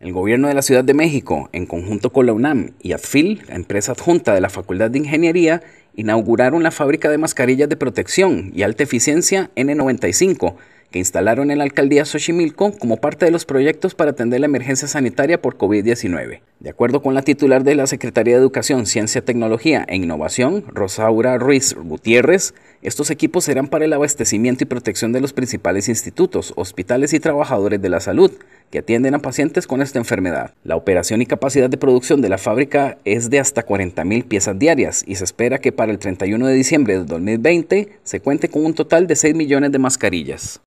El gobierno de la Ciudad de México, en conjunto con la UNAM y ADFIL, la empresa adjunta de la Facultad de Ingeniería, inauguraron la fábrica de mascarillas de protección y alta eficiencia N95, que instalaron en la alcaldía Xochimilco como parte de los proyectos para atender la emergencia sanitaria por COVID-19. De acuerdo con la titular de la Secretaría de Educación, Ciencia, Tecnología e Innovación, Rosaura Ruiz Gutiérrez, estos equipos serán para el abastecimiento y protección de los principales institutos, hospitales y trabajadores de la salud que atienden a pacientes con esta enfermedad. La operación y capacidad de producción de la fábrica es de hasta 40.000 piezas diarias y se espera que para el 31 de diciembre de 2020 se cuente con un total de 6 millones de mascarillas.